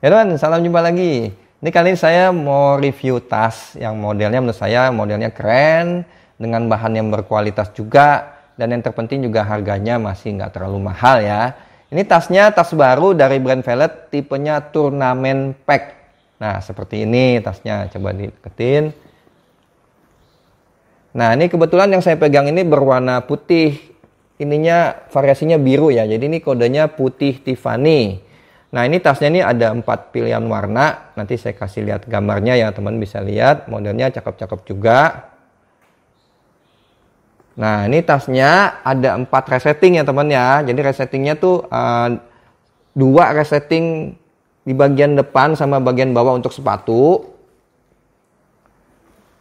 Ya teman, salam jumpa lagi. Ini kali ini saya mau review tas yang modelnya menurut saya modelnya keren, dengan bahan yang berkualitas juga, dan yang terpenting juga harganya masih nggak terlalu mahal ya. Ini tasnya tas baru dari brand Velvet, tipenya Turnamen Pack. Nah, seperti ini tasnya, coba diketin. Nah, ini kebetulan yang saya pegang ini berwarna putih, ininya variasinya biru ya. Jadi ini kodenya putih Tiffany. Nah ini tasnya ini ada empat pilihan warna. Nanti saya kasih lihat gambarnya ya teman bisa lihat modelnya cakep-cakep juga. Nah ini tasnya ada empat resetting ya teman ya. Jadi resettingnya tuh uh, dua resetting di bagian depan sama bagian bawah untuk sepatu.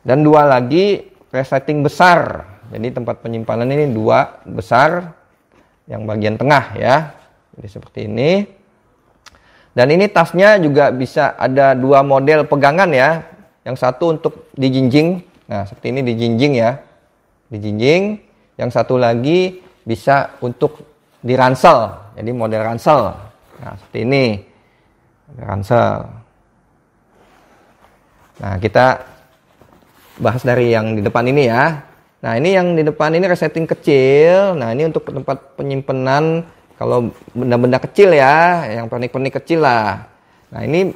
Dan dua lagi resetting besar. Jadi tempat penyimpanan ini dua besar yang bagian tengah ya. Jadi seperti ini. Dan ini tasnya juga bisa ada dua model pegangan ya. Yang satu untuk dijinjing. Nah, seperti ini dijinjing ya. Dijinjing. Yang satu lagi bisa untuk diransel. Jadi model ransel. Nah, seperti ini. Ransel. Nah, kita bahas dari yang di depan ini ya. Nah, ini yang di depan ini resetting kecil. Nah, ini untuk tempat penyimpanan kalau benda-benda kecil ya, yang pernik-pernik kecil lah. Nah ini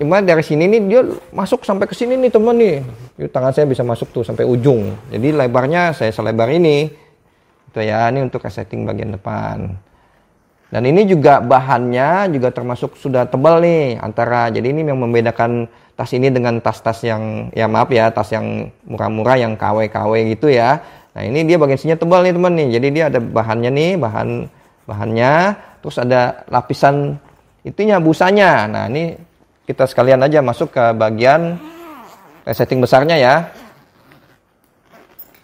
cuma dari sini nih dia masuk sampai ke sini nih teman nih. Itu tangan saya bisa masuk tuh sampai ujung. Jadi lebarnya saya selebar ini. Itu ya, ini untuk resetting bagian depan. Dan ini juga bahannya juga termasuk sudah tebal nih antara. Jadi ini yang membedakan tas ini dengan tas-tas yang ya maaf ya, tas yang murah-murah yang KW-KW gitu ya. Nah, ini dia bagian sini tebal nih teman nih. Jadi dia ada bahannya nih, bahan bahannya, terus ada lapisan itunya busanya. Nah, ini kita sekalian aja masuk ke bagian resetting besarnya ya.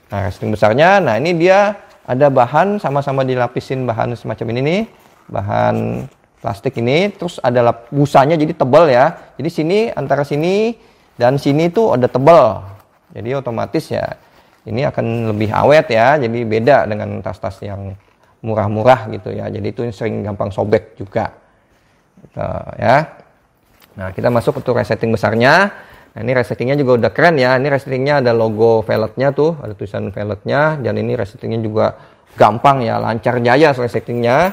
Nah, resetting besarnya, nah ini dia ada bahan sama-sama dilapisin bahan semacam ini nih, bahan plastik ini, terus ada busanya jadi tebal ya. Jadi sini antara sini dan sini tuh ada tebal. Jadi otomatis ya ini akan lebih awet ya, jadi beda dengan tas-tas yang murah-murah gitu ya. Jadi itu sering gampang sobek juga. Gitu, ya. Nah, kita masuk untuk resetting besarnya. Nah, ini resettingnya juga udah keren ya. Ini resettingnya ada logo velgnya tuh, ada tulisan velgnya dan ini resettingnya juga gampang ya, lancar jaya resettingnya.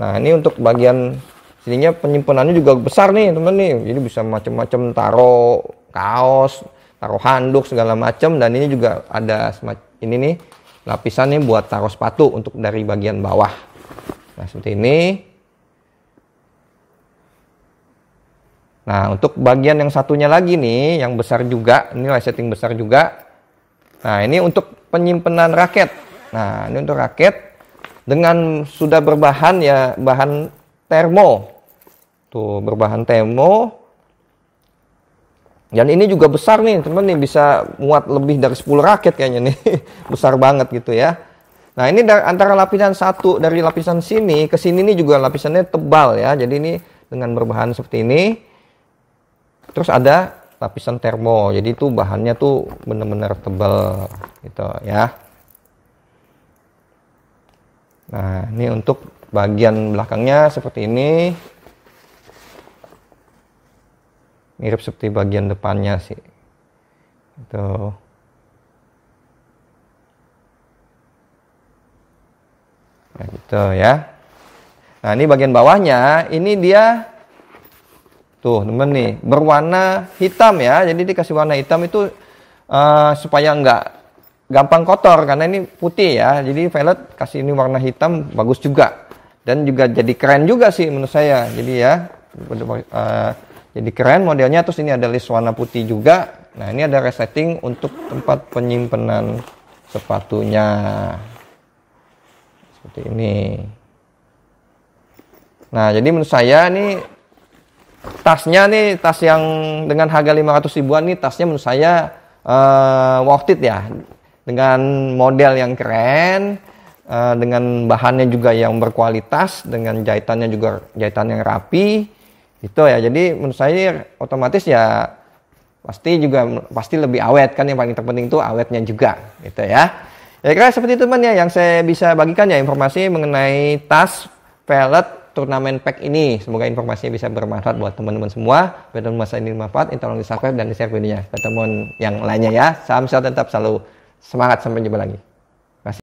Nah, ini untuk bagian sininya penyimpanannya juga besar nih, teman nih. Jadi bisa macam-macam taruh kaos, taruh handuk segala macam dan ini juga ada ini nih Lapisan ini buat taruh sepatu untuk dari bagian bawah. Nah, seperti ini. Nah, untuk bagian yang satunya lagi nih, yang besar juga, ini setting besar juga. Nah, ini untuk penyimpanan raket. Nah, ini untuk raket dengan sudah berbahan ya bahan termo. Tuh, berbahan termo dan ini juga besar nih, teman nih bisa muat lebih dari 10 raket kayaknya nih. besar banget gitu ya. Nah, ini antara lapisan satu dari lapisan sini ke sini ini juga lapisannya tebal ya. Jadi ini dengan berbahan seperti ini. Terus ada lapisan termo. Jadi itu bahannya tuh benar-benar tebal gitu ya. Nah, ini untuk bagian belakangnya seperti ini mirip seperti bagian depannya sih itu nah gitu ya nah ini bagian bawahnya ini dia tuh temen nih berwarna hitam ya jadi dikasih warna hitam itu uh, supaya nggak gampang kotor karena ini putih ya jadi velg kasih ini warna hitam bagus juga dan juga jadi keren juga sih menurut saya jadi ya uh, jadi keren modelnya. Terus ini ada list warna putih juga. Nah ini ada resetting untuk tempat penyimpanan sepatunya. Seperti ini. Nah jadi menurut saya ini tasnya nih tas yang dengan harga 500 ribuan nih tasnya menurut saya uh, worth it ya dengan model yang keren uh, dengan bahannya juga yang berkualitas dengan jahitannya juga jahitan yang rapi itu ya. Jadi menurut saya otomatis ya pasti juga pasti lebih awet kan yang paling terpenting itu awetnya juga gitu ya. Ya kira seperti itu teman ya yang saya bisa bagikan ya informasi mengenai tas pelet turnamen pack ini. Semoga informasinya bisa bermanfaat buat teman-teman semua. Biar teman masa ini bermanfaat, ini tolong di subscribe dan di share videonya ke teman yang lainnya ya. Salam sehat tetap selalu semangat sampai jumpa lagi.